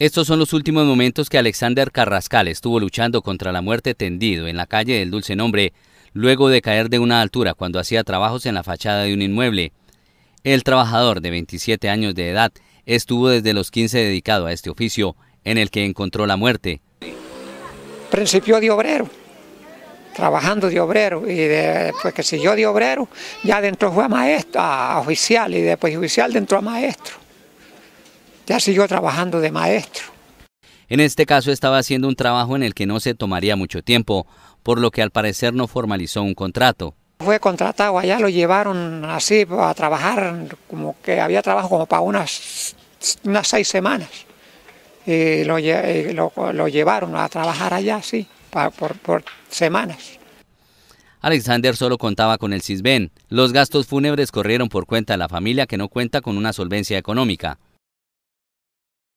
Estos son los últimos momentos que Alexander Carrascal estuvo luchando contra la muerte tendido en la calle del Dulce Nombre, luego de caer de una altura cuando hacía trabajos en la fachada de un inmueble. El trabajador de 27 años de edad estuvo desde los 15 dedicado a este oficio, en el que encontró la muerte. Principió de obrero, trabajando de obrero, y después que siguió de obrero, ya dentro fue a maestro, a oficial, y después de oficial dentro a maestro ya siguió trabajando de maestro. En este caso estaba haciendo un trabajo en el que no se tomaría mucho tiempo, por lo que al parecer no formalizó un contrato. Fue contratado allá, lo llevaron así a trabajar, como que había trabajo como para unas, unas seis semanas. Y lo, llevaron a trabajar allá, sí, por, por semanas. Alexander solo contaba con el CISBEN. Los gastos fúnebres corrieron por cuenta de la familia que no cuenta con una solvencia económica.